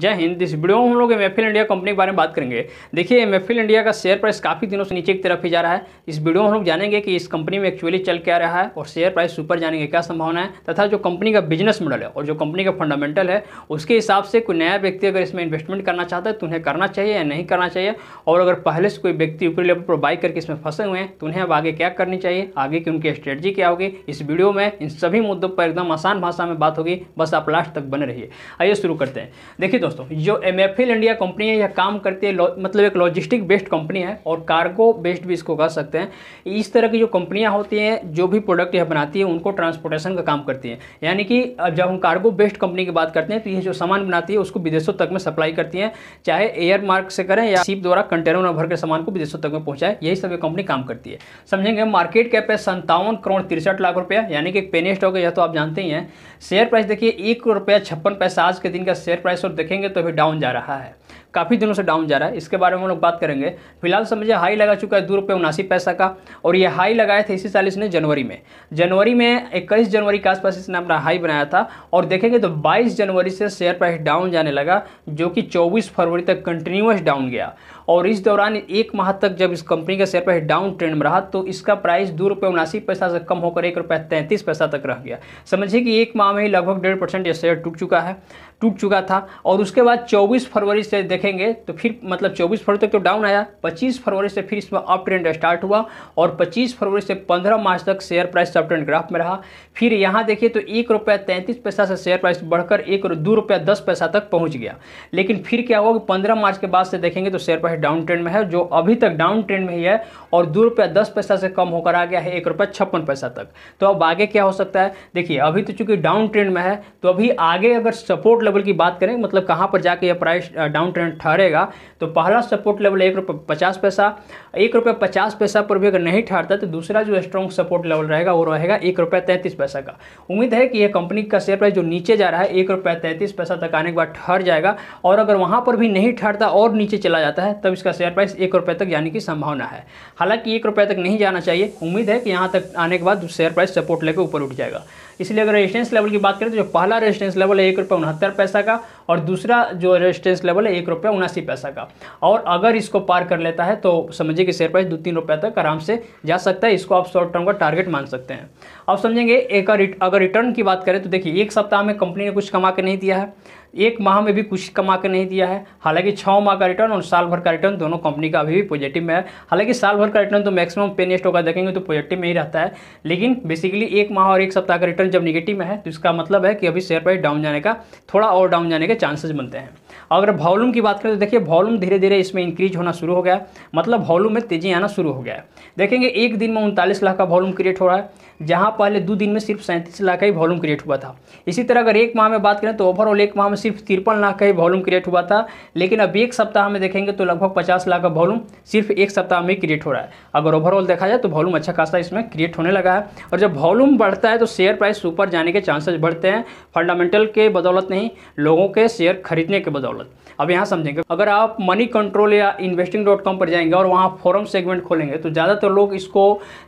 जय हिंद इस वीडियो में हम लोग एम इंडिया कंपनी के बारे में बात करेंगे देखिए एम इंडिया का शेयर प्राइस काफ़ी दिनों से नीचे की तरफ ही जा रहा है इस वीडियो में हम लोग जानेंगे कि इस कंपनी में एक्चुअली चल क्या रहा है और शेयर प्राइस ऊपर जाने की क्या संभावना है तथा जो कंपनी का बिजनेस मॉडल है और जो कंपनी का फंडामेंटल है उसके हिसाब से कोई नया व्यक्ति अगर इसमें इन्वेस्टमेंट करना चाहता है तो उन्हें करना चाहिए या नहीं करना चाहिए और अगर पहले से कोई व्यक्ति ऊपरी लेवल पर बाई करके इसमें फंसे हुए हैं तो उन्हें अब आगे क्या करनी चाहिए आगे की उनकी स्ट्रेटजी क्या होगी इस वीडियो में इन सभी मुद्दों पर एकदम आसान भाषा में बात होगी बस आप लास्ट तक बने रहिए आइए शुरू करते हैं देखिए दोस्तों जो एम इंडिया कंपनी है यह काम करती है मतलब एक लॉजिस्टिक बेस्ड कंपनी है और कार्गो बेस्ड भी इसको कह सकते हैं इस तरह की जो कंपनियां होती हैं जो भी प्रोडक्ट यह बनाती है उनको ट्रांसपोर्टेशन का काम करती हैं यानी कि जब हम कार्गो बेस्ड कंपनी की बात करते हैं तो ये जो सामान बनाती है उसको विदेशों तक में सप्लाई करती हैं चाहे एयर मार्ग से करें या सीप द्वारा कंटेनर में भर के सामान को विदेशों तक में पहुंचाए यही सब कंपनी काम करती है समझेंगे मार्केट कैप है संतावन करोड़ तिरसठ लाख रुपया यानी कि एक पेनी स्टॉक है यह तो आप जानते ही हैं शेयर प्राइस देखिए एक रुपया छप्पन पैसा आज के दिन का शेयर प्राइस और देखिए देखेंगे तो अभी डाउन जा रहा है काफ़ी दिनों से डाउन जा रहा है इसके बारे में हम लोग बात करेंगे फिलहाल समझिए हाई लगा चुका है दो रुपये उनासी पैसा का और ये हाई लगाए थे इसी चालीस ने जनवरी में जनवरी में इक्कीस जनवरी के आसपास इसने अपना हाई बनाया था और देखेंगे तो बाईस जनवरी से शेयर प्राइस डाउन जाने लगा जो कि चौबीस फरवरी तक कंटिन्यूस डाउन गया और इस दौरान एक माह तक जब इस कंपनी का शेयर प्राइस डाउन ट्रेंड में रहा तो इसका प्राइस दो रुपये उनासी पैसा से कम होकर एक रुपये तैंतीस पैसा तक रह गया समझिए कि एक माह में ही लगभग डेढ़ परसेंट यह शेयर टूट चुका है टूट चुका था और उसके बाद 24 फरवरी से देखेंगे तो फिर मतलब 24 फरवरी तक तो डाउन आया 25 फरवरी से फिर इसमें अप ट्रेंड स्टार्ट हुआ और 25 फरवरी से 15 मार्च तक share price up trend graph में रहा फिर यहाँ देखिए तो एक रुपया तैंतीस पैसा से शेयर प्राइस बढ़कर एक दो रुपया दस पैसा तक पहुँच गया लेकिन फिर क्या हुआ कि पंद्रह मार्च के बाद से देखेंगे तो शेयर प्राइस डाउन ट्रेंड में है जो अभी तक डाउन ट्रेंड में ही है और दो रुपया दस पैसा से कम होकर आ गया है एक रुपया छप्पन पैसा तक तो अब आगे क्या हो सकता है देखिए अभी तो चूंकि डाउन ट्रेंड में है तो अभी आगे अगर सपोर्ट लेवल की बात करें मतलब कहाँ पर जाके यह प्राइस डाउन ट्रेंड ठहरेगा तो पहला सपोर्ट लेवल एक रुपये पचास पैसा एक रुपये पचास पैसा पर भी अगर नहीं ठहरता तो दूसरा जो स्ट्रॉन्ग सपोर्ट लेवल रहेगा वो रहेगा एक रुपये तैंतीस पैसा का उम्मीद है कि यह कंपनी का शेयर प्राइस जो नीचे जा रहा है एक रुपये तैंतीस पैसा तक आने के बाद ठहर जाएगा और अगर वहाँ पर भी नहीं ठहरता और नीचे चला जाता है तब तब मतलब इसका शेयर प्राइस एक रुपये तक जाने की संभावना है हालांकि एक रुपये तक नहीं जाना चाहिए उम्मीद है कि यहाँ तक आने के बाद शेयर प्राइस सपोर्ट लेकर ऊपर उठ जाएगा इसलिए अगर रेजिस्टेंस लेवल की बात करें तो जो पहला रेजिस्टेंस लेवल है एक रुपये उनहत्तर पैसा का और दूसरा जो रेजिस्टेंस लेवल है एक रुपये उनासी पैसा का और अगर इसको पार कर लेता है तो समझिए कि शेयर प्राइस दो तीन रुपये तक आराम से जा सकता है इसको आप शॉर्ट टर्म का टारगेट मान सकते हैं अब समझेंगे एक अगर रिटर्न की बात करें तो देखिए एक सप्ताह में कंपनी ने कुछ कमा के नहीं दिया है एक माह में भी कुछ कमा के नहीं दिया है हालांकि छः माह का रिटर्न और साल भर का रिटर्न दोनों कंपनी का अभी भी पॉजिटिव में है हालांकि साल भर का रिटर्न तो मैक्सिमम पेनिस्ट होगा देखेंगे तो पॉजिटिव में ही रहता है लेकिन बेसिकली एक माह और एक सप्ताह का रिटर्न जब निगेटिव में है तो इसका मतलब है कि अभी शेयर प्राइस डाउन जाने का थोड़ा और डाउन जाने के चांसेस बनते हैं अगर वॉल्यूम की बात करें तो देखिए वॉल्यूम धीरे धीरे इसमें इंक्रीज होना शुरू हो गया मतलब वॉल्यूम में तेज़ी आना शुरू हो गया है देखेंगे एक दिन में उनतालीस लाख का वॉल्यूम क्रिएट हो रहा है जहाँ पहले दो दिन में सिर्फ सैंतीस लाख का ही वॉल्यूम क्रिएट हुआ था इसी तरह अगर एक माह में बात करें तो ओवरऑल एक माह में सिर्फ तिरपन लाख का ही वॉल्यूम क्रिएट हुआ था लेकिन अब एक सप्ताह में देखेंगे तो लगभग पचास लाख का वॉल्यूम सिर्फ एक सप्ताह में क्रिएट हो रहा है अगर ओवरऑल देखा जाए तो वॉल्यूम अच्छा खासा इसमें क्रिएट होने लगा है और जब वॉल्यूम बढ़ता है तो शेयर प्राइस ऊपर जाने के चांसेस बढ़ते हैं फंडामेंटल के बदौलत नहीं लोगों के शेयर खरीदने के बदौलत दौलत अब यहाँ समझेंगे अगर आप मनी कंट्रोल या इन्वेस्टिंग डॉट कॉम पर जाएंगे और वहाँ फोरम सेगमेंट खोलेंगे तो ज़्यादातर लोग इसको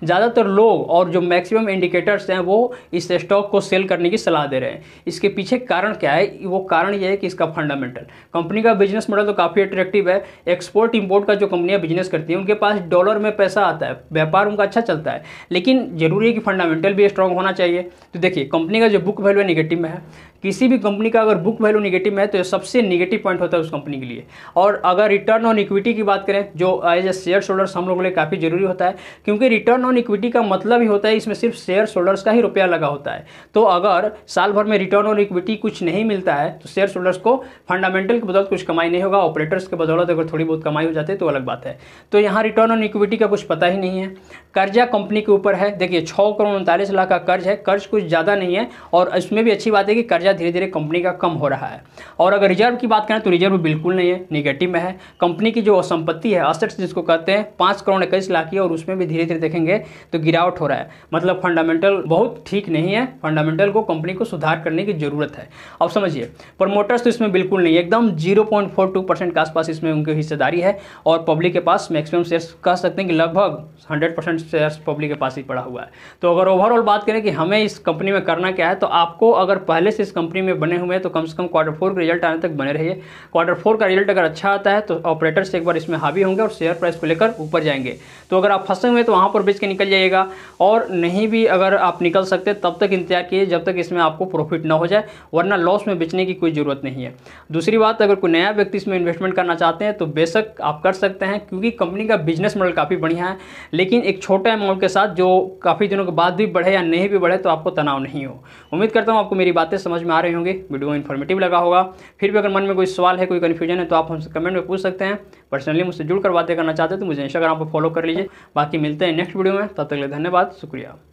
ज़्यादातर लोग और जो मैक्सिमम इंडिकेटर्स हैं वो इस स्टॉक को सेल करने की सलाह दे रहे हैं इसके पीछे कारण क्या है वो कारण ये है कि इसका फंडामेंटल कंपनी का बिजनेस मॉडल तो काफ़ी अट्रैक्टिव है एक्सपोर्ट इम्पोर्ट का जो कंपनियाँ बिजनेस करती हैं उनके पास डॉलर में पैसा आता है व्यापार उनका अच्छा चलता है लेकिन जरूरी है कि फंडामेंटल भी स्ट्रांग होना चाहिए तो देखिए कंपनी का जो बुक वैल्यू निगेटिव में है किसी भी कंपनी का अगर बुक वैल्यू निगेटिव है तो ये सबसे निगेटिव पॉइंट होता है उस कंपनी के लिए और अगर रिटर्न ऑन इक्विटी की बात करें जो एज ए शेयर होल्डर्स हम लोगों के लिए काफ़ी जरूरी होता है क्योंकि रिटर्न ऑन इक्विटी का मतलब ही होता है इसमें सिर्फ शेयर होल्डर्स का ही रुपया लगा होता है तो अगर साल भर में रिटर्न ऑन इक्विटी कुछ नहीं मिलता है तो शेयर होल्डर्स को फंडामेंटल की बदौलत कुछ कमाई नहीं होगा ऑपरेटर्स के बदौलत अगर थोड़ी बहुत कमाई हो जाती है तो अलग बात है तो यहाँ रिटर्न ऑन इक्विटी का कुछ पता ही नहीं है कर्जा कंपनी के ऊपर है देखिए छः करोड़ उनतालीस लाख का कर्ज है कर्ज कुछ ज़्यादा नहीं है और इसमें भी अच्छी बात है कि कर्जा कर्जा धीरे धीरे कंपनी का कम हो रहा है और अगर रिजर्व की बात करें तो रिजर्व बिल्कुल नहीं है निगेटिव में है कंपनी की जो संपत्ति है असेट्स जिसको कहते हैं पाँच करोड़ इक्कीस लाख की और उसमें भी धीरे धीरे देखेंगे तो गिरावट हो रहा है मतलब फंडामेंटल बहुत ठीक नहीं है फंडामेंटल को कंपनी को सुधार करने की जरूरत है अब समझिए प्रमोटर्स तो इसमें बिल्कुल नहीं एकदम जीरो के आसपास इसमें उनकी हिस्सेदारी है और पब्लिक के पास मैक्सिमम शेयर्स कह सकते हैं कि लगभग हंड्रेड परसेंट शेयर्स पब्लिक के पास ही पड़ा हुआ है तो अगर ओवरऑल बात करें कि हमें इस कंपनी में करना क्या है तो आपको अगर पहले से इस कंपनी में बने हुए हैं तो कम से कम क्वार्टर फोर के रिजल्ट आने तक बने रहिए क्वार्टर फोर का रिजल्ट अगर अच्छा आता है तो ऑपरेटर्स एक बार इसमें हावी होंगे और शेयर प्राइस को लेकर ऊपर जाएंगे तो अगर आप फंसे हुए तो वहाँ पर बेच के निकल जाइएगा और नहीं भी अगर आप निकल सकते तब तक इंतजार कीजिए जब तक इसमें आपको प्रॉफिट ना हो जाए वरना लॉस में बेचने की कोई ज़रूरत नहीं है दूसरी बात अगर कोई नया व्यक्ति इसमें इन्वेस्टमेंट करना चाहते हैं तो बेशक आप कर सकते हैं क्योंकि कंपनी का बिजनेस मॉडल काफ़ी बढ़िया है लेकिन एक छोटे अमाउंट के साथ जो काफ़ी दिनों के बाद भी बढ़े या नहीं भी बढ़े तो आपको तनाव नहीं हो उम्मीद करता हूँ आपको मेरी बातें समझ समझ में आ रहे होंगे वीडियो इन्फॉर्मेटिव लगा होगा फिर भी अगर मन में कोई सवाल है कोई कन्फ्यूजन है तो आप हमसे कमेंट में पूछ सकते हैं पर्सनली मुझसे जुड़कर बातें करना चाहते हैं तो मुझे इंस्टाग्राम पर फॉलो कर लीजिए बाकी मिलते हैं नेक्स्ट वीडियो में तब तक के लिए धन्यवाद शुक्रिया